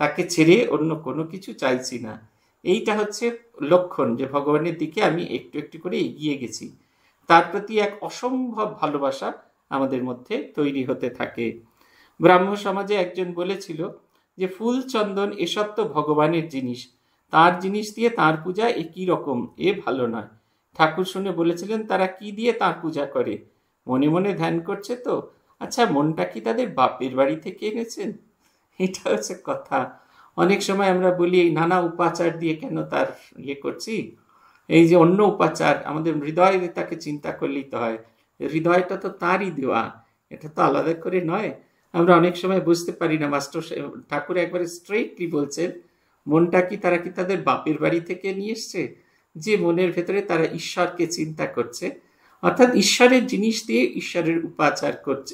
তাকে ছেড়ে অন্য কোনো কিছু চাইছি না এইটা হচ্ছে লক্ষণ যে ভগবানের দিকে আমি একটু একটু করে এগিয়ে গেছি তার প্রতি এক অসম্ভব ভালোবাসা আমাদের মধ্যে তৈরি হতে থাকে ব্রাহ্ম সমাজে একজন বলেছিল যে ফুল চন্দন এসব তো ভগবানের জিনিস তার জিনিস দিয়ে তার পূজা একই রকম এ ভালো নয় ঠাকুর শুনে বলেছিলেন তারা কি দিয়ে তার পূজা করে মনে মনে ধ্যান করছে তো আচ্ছা মনটা কি তাদের বাপের বাড়ি থেকে এনেছেন এটা হচ্ছে কথা অনেক সময় আমরা বলি এই নানা উপাচার দিয়ে কেন তার ইয়ে করছি এই যে অন্য উপাচার আমাদের হৃদয়ে তাকে চিন্তা করলেই তো হয় হৃদয়টা তো তারই দেওয়া এটা তো আলাদা করে নয় আমরা অনেক সময় বুঝতে পারি না মাস্টার ঠাকুর একবারে স্ট্রেইটলি বলছেন মনটা কি তারা কি তাদের বাপের বাড়ি থেকে নিয়ে এসছে যে মনের ভেতরে তারা ঈশ্বরকে চিন্তা করছে অর্থাৎ ঈশ্বরের জিনিস দিয়ে ঈশ্বরের উপাচার করছে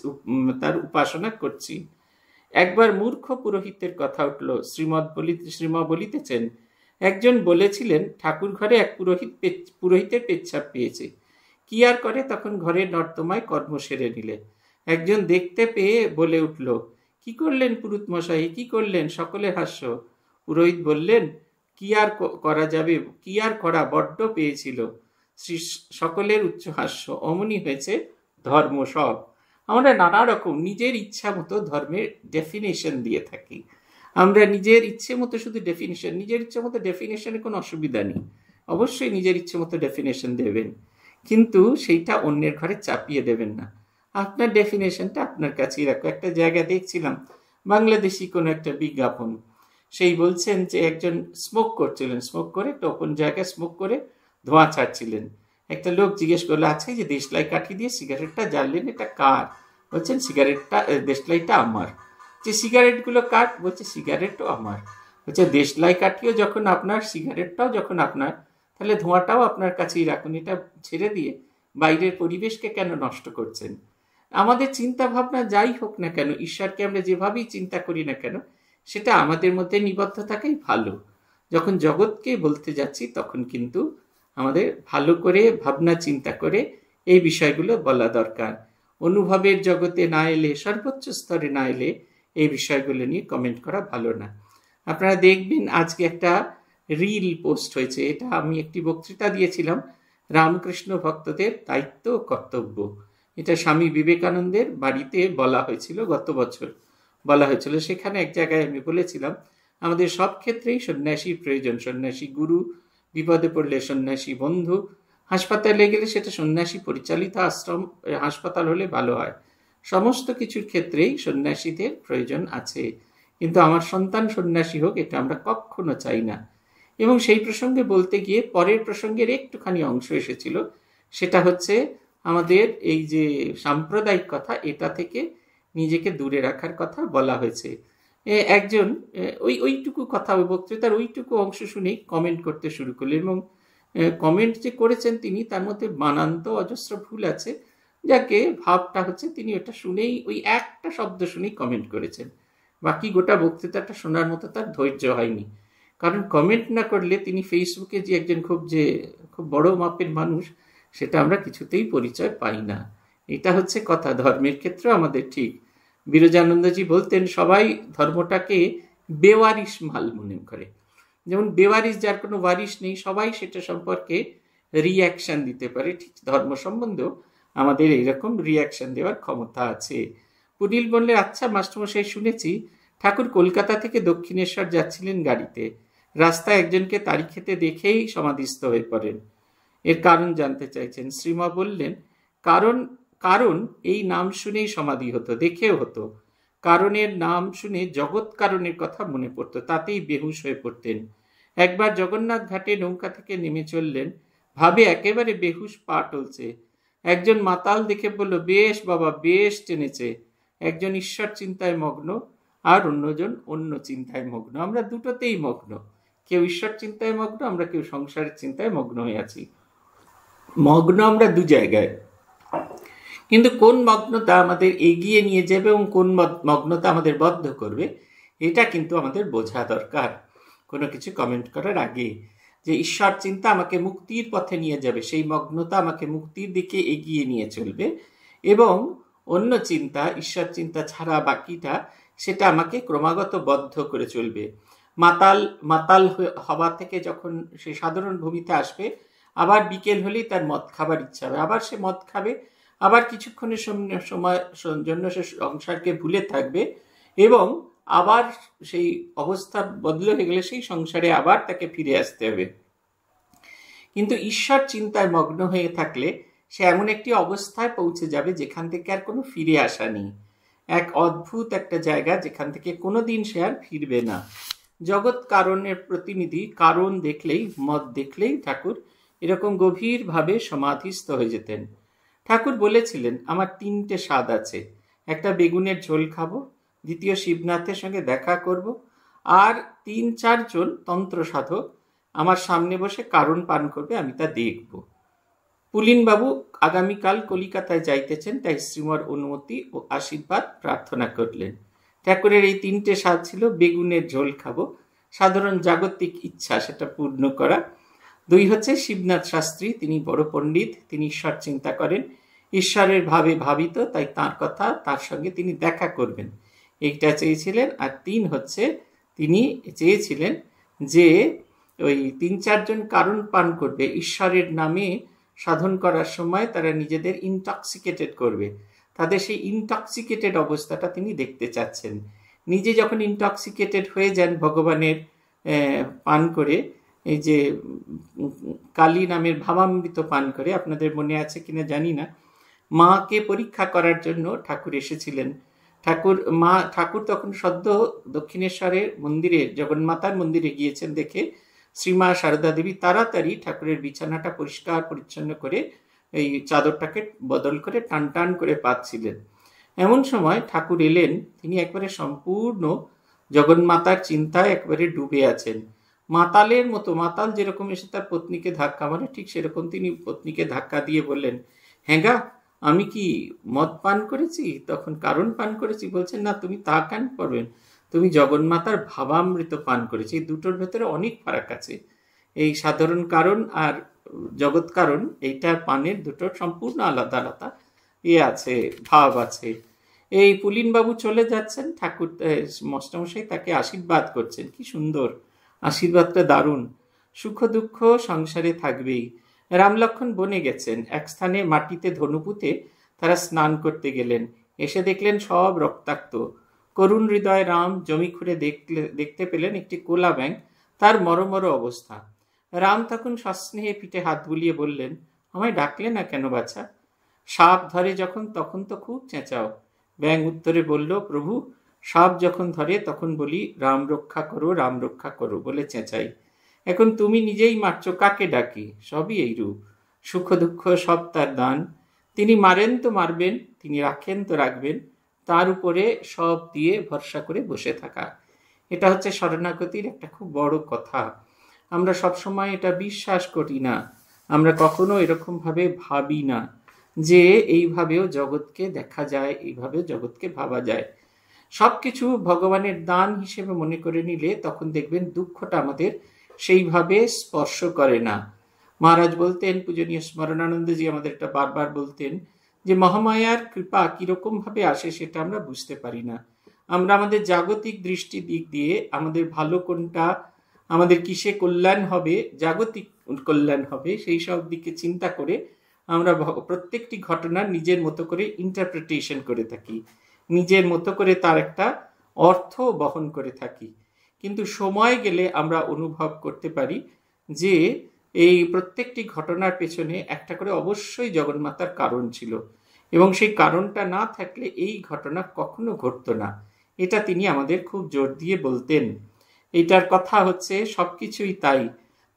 তার উপাসনা করছি একবার মূর্খ পুরোহিতের কথা উঠল শ্রীমদ বলিতে শ্রীম বলিতেছেন একজন বলেছিলেন ঠাকুর ঘরে এক পুরোহিত পুরোহিতের পেচ্ছাপ পেয়েছে কি আর করে তখন ঘরের নর্দমায় কর্ম সেরে নিলে একজন দেখতে পেয়ে বলে উঠল কি করলেন পুরুত মশাই কি করলেন সকলে হাস্য পুরোহিত বললেন কি আর করা যাবে কি আর করা বড্ড পেয়েছিল শ্রী সকলের উচ্চ হাস্য অমনি হয়েছে ধর্ম সব আমরা নানা রকম নিজের ইচ্ছা মতো ধর্মের ডেফিনেশন দিয়ে থাকি আমরা নিজের ইচ্ছে মতো শুধু ডেফিনেশন নিজের ইচ্ছে মতো ডেফিনেশনে কোনো অসুবিধা নেই অবশ্যই নিজের ইচ্ছে মতো ডেফিনেশন দেবেন কিন্তু সেইটা অন্যের ঘরে চাপিয়ে দেবেন না আপনার ডেফিনেশনটা আপনার কাছেই রাখো একটা জায়গা দেখছিলাম বাংলাদেশি কোনো একটা বিজ্ঞাপন সেই বলছেন যে একজন স্মোক করছিলেন স্মোক করে একটা ওপেন জায়গায় স্মোক করে ধোঁয়া ছাড়ছিলেন একটা লোক জিজ্ঞেস করলো আছে আচ্ছা, যে দেশলাই কাঠি দিয়ে সিগারেটটা জ্বাললেন এটা কার বলছেন সিগারেটটা দেশলাইটা আমার যে সিগারেটগুলো কাঠ বলছে সিগারেটও আমার বলছে দেশলাই কাঠিও যখন আপনার সিগারেটটাও যখন আপনার তাহলে ধোঁয়াটাও আপনার কাছেই রাখুন এটা ছেড়ে দিয়ে বাইরের পরিবেশকে কেন নষ্ট করছেন আমাদের চিন্তা ভাবনা যাই হোক না কেন ঈশ্বরকে আমরা যেভাবেই চিন্তা করি না কেন সেটা আমাদের মধ্যে নিবদ্ধ থাকাই ভালো যখন জগৎকে বলতে যাচ্ছি তখন কিন্তু আমাদের ভালো করে ভাবনা চিন্তা করে এই বিষয়গুলো বলা দরকার অনুভবের জগতে না এলে সর্বোচ্চ স্তরে না এলে এই বিষয়গুলো নিয়ে কমেন্ট করা ভালো না আপনারা দেখবেন আজকে একটা রিল পোস্ট হয়েছে এটা আমি একটি বক্তৃতা দিয়েছিলাম রামকৃষ্ণ ভক্তদের দায়িত্ব কর্তব্য এটা স্বামী বিবেকানন্দের বাড়িতে বলা হয়েছিল গত বছর বলা হয়েছিল সেখানে এক জায়গায় আমি বলেছিলাম আমাদের সব ক্ষেত্রেই সন্ন্যাসীর প্রয়োজন সন্ন্যাসী গুরু বিপদে পড়লে সন্ন্যাসী বন্ধু হাসপাতালে গেলে সেটা সন্ন্যাসী পরিচালিত আশ্রম হাসপাতাল হলে ভালো হয় সমস্ত কিছুর ক্ষেত্রেই সন্ন্যাসীদের প্রয়োজন আছে কিন্তু আমার সন্তান সন্ন্যাসী হোক এটা আমরা কখনো চাই না এবং সেই প্রসঙ্গে বলতে গিয়ে পরের প্রসঙ্গের একটুখানি অংশ এসেছিল সেটা হচ্ছে আমাদের এই যে সাম্প্রদায়িক কথা এটা থেকে নিজেকে দূরে রাখার কথা বলা হয়েছে একজন ওই ওইটুকু কথা ওই বক্তৃতার ওইটুকু অংশ শুনেই কমেন্ট করতে শুরু করলেন এবং কমেন্ট যে করেছেন তিনি তার মধ্যে বানান্ত অজস্র ভুল আছে যাকে ভাবটা হচ্ছে তিনি ওটা শুনেই ওই একটা শব্দ শুনেই কমেন্ট করেছেন বাকি গোটা বক্তৃতাটা শোনার মতো তার ধৈর্য হয়নি কারণ কমেন্ট না করলে তিনি ফেসবুকে যে একজন খুব যে খুব বড় মাপের মানুষ সেটা আমরা কিছুতেই পরিচয় পাই না এটা হচ্ছে কথা ধর্মের ক্ষেত্রে আমাদের ঠিক বিরজানন্দজি বলতেন সবাই ধর্মটাকে বেওয়ারিশ মাল মনে করে যেমন বেওয়ারিশ যার কোনো ওয়ারিশ নেই সবাই সেটা সম্পর্কে রিয়াকশান দিতে পারে ঠিক ধর্ম সম্বন্ধেও আমাদের এইরকম রিয়াকশান দেওয়ার ক্ষমতা আছে কুনিল বললে আচ্ছা মাস্টারমশাই শুনেছি ঠাকুর কলকাতা থেকে দক্ষিণেশ্বর যাচ্ছিলেন গাড়িতে রাস্তায় একজনকে তারিখেতে দেখেই সমাধিস্থ হয়ে পড়েন এর কারণ জানতে চাইছেন শ্রীমা বললেন কারণ কারণ এই নাম শুনেই সমাধি হতো দেখেও হতো কারণের নাম শুনে জগৎ কারণের কথা মনে পড়তো তাতেই বেহুশ হয়ে পড়তেন একবার জগন্নাথ ঘাটে নৌকা থেকে নেমে চললেন ভাবে একেবারে বেহুশ পা টলছে একজন মাতাল দেখে বলল বেশ বাবা বেশ টেনেছে একজন ঈশ্বর চিন্তায় মগ্ন আর অন্যজন অন্য চিন্তায় মগ্ন আমরা দুটোতেই মগ্ন কেউ ঈশ্বর চিন্তায় মগ্ন আমরা কেউ সংসারের চিন্তায় মগ্ন হয়ে আছি মগ্ন আমরা দু জায়গায় কিন্তু কোন মগ্নতা আমাদের এগিয়ে নিয়ে যাবে এবং কোন মগ্নতা আমাদের বদ্ধ করবে এটা কিন্তু আমাদের বোঝা দরকার কোনো কিছু কমেন্ট করার আগে যে ঈশ্বর চিন্তা আমাকে মুক্তির পথে নিয়ে যাবে সেই মগ্নতা আমাকে মুক্তির দিকে এগিয়ে নিয়ে চলবে এবং অন্য চিন্তা ঈশ্বর চিন্তা ছাড়া বাকিটা সেটা আমাকে ক্রমাগত বদ্ধ করে চলবে মাতাল মাতাল হওয়া থেকে যখন সে সাধারণ ভূমিতে আসবে আবার বিকেল হলেই তার মদ খাবার ইচ্ছা হবে আবার সে মদ খাবে আবার কিছুক্ষণের সময় জন্য সে সংসারকে ভুলে থাকবে এবং আবার সেই অবস্থা বদলে হয়ে গেলে সেই সংসারে আবার তাকে ফিরে আসতে হবে কিন্তু ঈশ্বর চিন্তায় মগ্ন হয়ে থাকলে সে এমন একটি অবস্থায় পৌঁছে যাবে যেখান থেকে আর কোনো ফিরে আসা নেই এক অদ্ভুত একটা জায়গা যেখান থেকে কোনো দিন সে আর ফিরবে না জগৎ কারণের প্রতিনিধি কারণ দেখলেই মত দেখলেই ঠাকুর এরকম গভীরভাবে সমাধিস্থ হয়ে যেতেন ঠাকুর বলেছিলেন আমার তিনটে স্বাদ আছে একটা বেগুনের ঝোল খাবো দ্বিতীয় শিবনাথের সঙ্গে দেখা করব আর তিন চারজন তন্ত্র সাধক আমার সামনে বসে কারণ পান করবে আমি তা দেখব পুলিনবাবু আগামীকাল কলিকাতায় যাইতেছেন তাই শ্রীমর অনুমতি ও আশীর্বাদ প্রার্থনা করলেন ঠাকুরের এই তিনটে স্বাদ ছিল বেগুনের ঝোল খাবো সাধারণ জাগতিক ইচ্ছা সেটা পূর্ণ করা দুই হচ্ছে শিবনাথ শাস্ত্রী তিনি বড় পণ্ডিত তিনি ঈশ্বর চিন্তা করেন ঈশ্বরের ভাবে ভাবিত তাই তার কথা তার সঙ্গে তিনি দেখা করবেন এইটা চেয়েছিলেন আর তিন হচ্ছে তিনি চেয়েছিলেন যে ওই তিন চারজন কারণ পান করবে ঈশ্বরের নামে সাধন করার সময় তারা নিজেদের ইনটক্সিকেটেড করবে তাদের সেই ইনটক্সিকেটেড অবস্থাটা তিনি দেখতে চাচ্ছেন নিজে যখন ইনটক্সিকেটেড হয়ে যান ভগবানের পান করে এই যে কালী নামের ভাবান্বিত পান করে আপনাদের মনে আছে কিনা জানি না মাকে পরীক্ষা করার জন্য ঠাকুর এসেছিলেন ঠাকুর মা ঠাকুর তখন সদ্য দক্ষিণেশ্বরের মন্দিরে জগন্মাতার মন্দিরে গিয়েছেন দেখে শ্রীমা সারদা দেবী তাড়াতাড়ি ঠাকুরের বিছানাটা পরিষ্কার পরিচ্ছন্ন করে এই চাদরটাকে বদল করে টান টান করে পাচ্ছিলেন এমন সময় ঠাকুর এলেন তিনি একবারে সম্পূর্ণ জগন্মাতার চিন্তায় একবারে ডুবে আছেন মাতালের মতো মাতাল যেরকম এসে তার পত্নীকে ধাক্কা মারে ঠিক সেরকম তিনি পত্নীকে ধাক্কা দিয়ে বললেন হ্যাঁ আমি কি মদ পান করেছি তখন কারণ পান করেছি বলছেন না তুমি তা কেন করবেন তুমি জগন্মাতার ভাবামৃত পান করেছি এই দুটোর ভেতরে অনেক ফারাক আছে এই সাধারণ কারণ আর জগৎ কারণ এইটার পানের দুটো সম্পূর্ণ আলাদা আলাদা ইয়ে আছে ভাব আছে এই পুলিনবাবু চলে যাচ্ছেন ঠাকুর মস্টামশাই তাকে আশীর্বাদ করছেন কি সুন্দর আশীর্বাদটা দারুণ সুখ দুঃখ সংসারে থাকবেই রামলক্ষণ বনে গেছেন এক স্থানে মাটিতে ধনুপুতে তারা স্নান করতে গেলেন এসে দেখলেন সব রক্তাক্ত করুণ হৃদয় রাম জমি খুঁড়ে দেখলে দেখতে পেলেন একটি কোলা ব্যাংক তার মরমর অবস্থা রাম তখন সস্নেহে পিঠে হাত বুলিয়ে বললেন আমায় ডাকলে না কেন বাছা সাপ ধরে যখন তখন তো খুব চেঁচাও ব্যাং উত্তরে বলল প্রভু সাপ যখন ধরে তখন বলি রাম রক্ষা করো রাম রক্ষা করো বলে চেঁচাই এখন তুমি নিজেই মারছ কাকে ডাকি সবই এই রূপ সুখ দুঃখ সব তার দান তিনি মারেন তো মারবেন তিনি রাখেন তো রাখবেন তার উপরে সব দিয়ে ভরসা করে বসে থাকা এটা হচ্ছে শরণাগতির একটা খুব বড় কথা আমরা সবসময় এটা বিশ্বাস করি না আমরা কখনো এরকমভাবে ভাবি না যে এইভাবেও জগৎকে দেখা যায় এইভাবেও জগৎকে ভাবা যায় সব কিছু ভগবানের দান হিসেবে মনে করে নিলে তখন দেখবেন দুঃখটা আমাদের সেইভাবে স্পর্শ করে না মহারাজ বলতেন পূজনীয় স্মরণানন্দজি আমাদের এটা বারবার বলতেন যে মহামায়ার কৃপা কীরকমভাবে আসে সেটা আমরা বুঝতে পারি না আমরা আমাদের জাগতিক দৃষ্টি দিক দিয়ে আমাদের ভালো কোনটা আমাদের কিসে কল্যাণ হবে জাগতিক কল্যাণ হবে সেই সব দিকে চিন্তা করে আমরা প্রত্যেকটি ঘটনার নিজের মতো করে ইন্টারপ্রিটেশন করে থাকি নিজের মতো করে তার একটা অর্থ বহন করে থাকি কিন্তু সময় গেলে আমরা অনুভব করতে পারি যে এই প্রত্যেকটি ঘটনার পেছনে একটা করে অবশ্যই জগন্মাতার কারণ ছিল এবং সেই কারণটা না থাকলে এই ঘটনা কখনো ঘটত না এটা তিনি আমাদের খুব জোর দিয়ে বলতেন এটার কথা হচ্ছে সব কিছুই তাই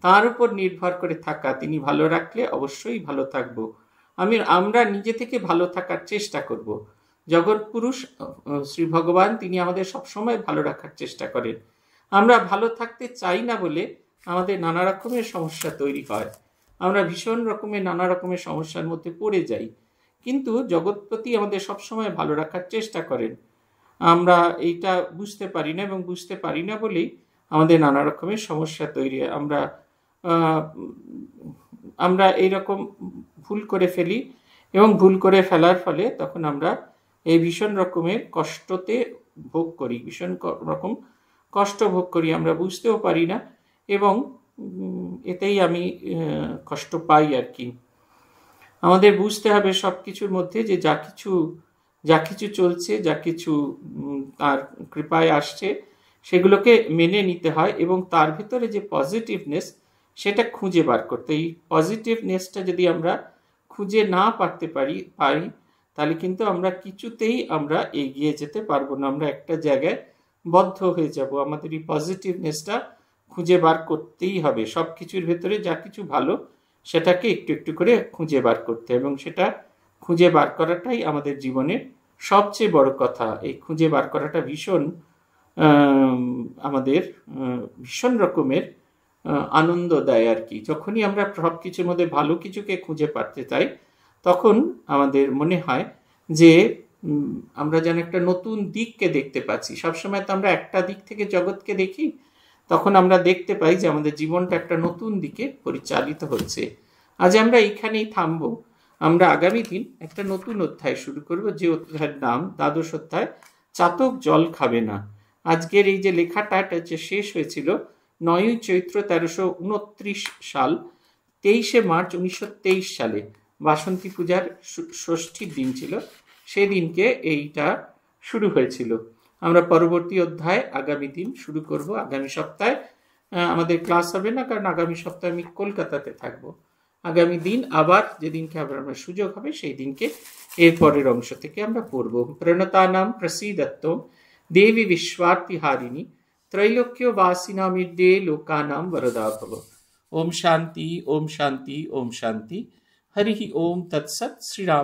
তার উপর নির্ভর করে থাকা তিনি ভালো রাখলে অবশ্যই ভালো থাকবো আমি আমরা নিজে থেকে ভালো থাকার চেষ্টা করব জগৎপুরুষ শ্রী ভগবান তিনি আমাদের সবসময় ভালো রাখার চেষ্টা করেন আমরা ভালো থাকতে চাই না বলে আমাদের নানা রকমের সমস্যা তৈরি হয় আমরা ভীষণ রকমের নানা রকমের সমস্যার মধ্যে পড়ে যাই কিন্তু জগৎপতি আমাদের সবসময় ভালো রাখার চেষ্টা করেন আমরা এইটা বুঝতে পারি না এবং বুঝতে পারি না বলেই আমাদের নানা রকমের সমস্যা তৈরি হয় আমরা আমরা এইরকম ভুল করে ফেলি এবং ভুল করে ফেলার ফলে তখন আমরা এই ভীষণ রকমের কষ্টতে ভোগ করি ভীষণ রকম কষ্ট ভোগ করি আমরা বুঝতেও পারি না এবং এতেই আমি কষ্ট পাই আর কি আমাদের বুঝতে হবে সব কিছুর মধ্যে যে যা কিছু যা কিছু চলছে যা কিছু তার কৃপায় আসছে সেগুলোকে মেনে নিতে হয় এবং তার ভিতরে যে পজিটিভনেস সেটা খুঁজে বার করতে এই পজিটিভনেসটা যদি আমরা খুঁজে না পারতে পারি পারি তাহলে কিন্তু আমরা কিছুতেই আমরা এগিয়ে যেতে পারবো না আমরা একটা জায়গায় বদ্ধ হয়ে যাব আমাদের এই পজিটিভনেসটা খুঁজে বার করতেই হবে সব কিছুর ভেতরে যা কিছু ভালো সেটাকে একটু একটু করে খুঁজে বার করতে এবং সেটা খুঁজে বার করাটাই আমাদের জীবনের সবচেয়ে বড় কথা এই খুঁজে বার করাটা ভীষণ আমাদের ভীষণ রকমের আনন্দ দেয় আর কি যখনই আমরা সব কিছুর মধ্যে ভালো কিছুকে খুঁজে পারতে চাই তখন আমাদের মনে হয় যে আমরা যেন একটা নতুন দিককে দেখতে পাচ্ছি সবসময় তো আমরা একটা দিক থেকে জগৎকে দেখি তখন আমরা দেখতে পাই যে আমাদের জীবনটা একটা নতুন দিকে পরিচালিত হচ্ছে আজ আমরা এইখানেই থামব আমরা আগামী দিন একটা নতুন অধ্যায় শুরু করব যে অধ্যায়ের নাম দ্বাদশ অধ্যায় চাতক জল খাবে না আজকের এই যে লেখাটা এটা যে শেষ হয়েছিল নয়ই চৈত্র তেরোশো উনত্রিশ সাল তেইশে মার্চ উনিশশো তেইশ সালে বাসন্তী পূজার ষষ্ঠীর দিন ছিল সেদিনকে এইটা শুরু হয়েছিল আমরা পরবর্তী অধ্যায় আগামী দিন শুরু করব আগামী সপ্তাহে আমাদের ক্লাস হবে না কারণ আগামী সপ্তাহে আমি কলকাতাতে থাকব আগামী দিন আবার যেদিনকে আবার আমরা সুযোগ হবে সেই দিনকে এর পরের অংশ থেকে আমরা পড়ব প্রণতানাম প্রসিদত্ত দেবী বিশ্বার্থী হারিণী বাসী নামের দে লোকানাম বরদা ভব ওম শান্তি ওম শান্তি ওম শান্তি हरि ओम तत्सत् श्री